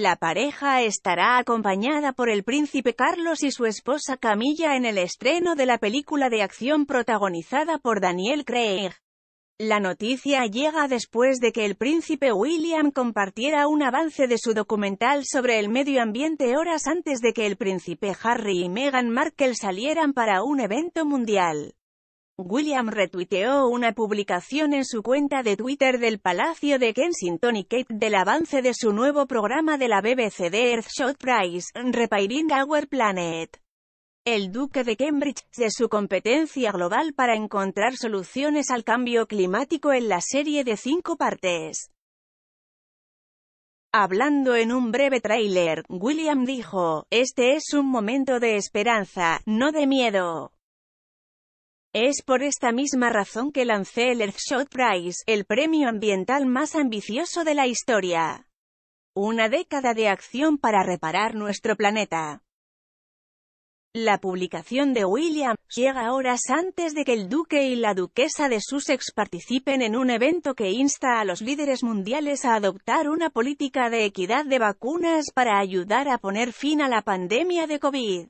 La pareja estará acompañada por el príncipe Carlos y su esposa Camilla en el estreno de la película de acción protagonizada por Daniel Craig. La noticia llega después de que el príncipe William compartiera un avance de su documental sobre el medio ambiente horas antes de que el príncipe Harry y Meghan Markle salieran para un evento mundial. William retuiteó una publicación en su cuenta de Twitter del Palacio de Kensington y Kate del avance de su nuevo programa de la BBC de Earthshot Prize, Repairing Our Planet. El duque de Cambridge, de su competencia global para encontrar soluciones al cambio climático en la serie de cinco partes. Hablando en un breve tráiler, William dijo, este es un momento de esperanza, no de miedo. Es por esta misma razón que lancé el Earthshot Prize, el premio ambiental más ambicioso de la historia. Una década de acción para reparar nuestro planeta. La publicación de William llega horas antes de que el duque y la duquesa de Sussex participen en un evento que insta a los líderes mundiales a adoptar una política de equidad de vacunas para ayudar a poner fin a la pandemia de COVID.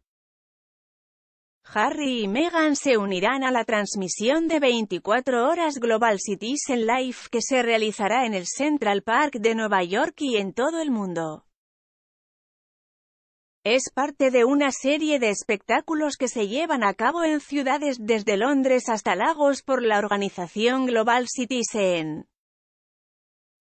Harry y Meghan se unirán a la transmisión de 24 horas Global Citizen Life que se realizará en el Central Park de Nueva York y en todo el mundo. Es parte de una serie de espectáculos que se llevan a cabo en ciudades desde Londres hasta Lagos por la organización Global Citizen.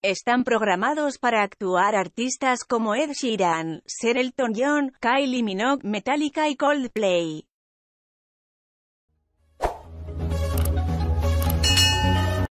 Están programados para actuar artistas como Ed Sheeran, Ser Elton John, Kylie Minogue, Metallica y Coldplay.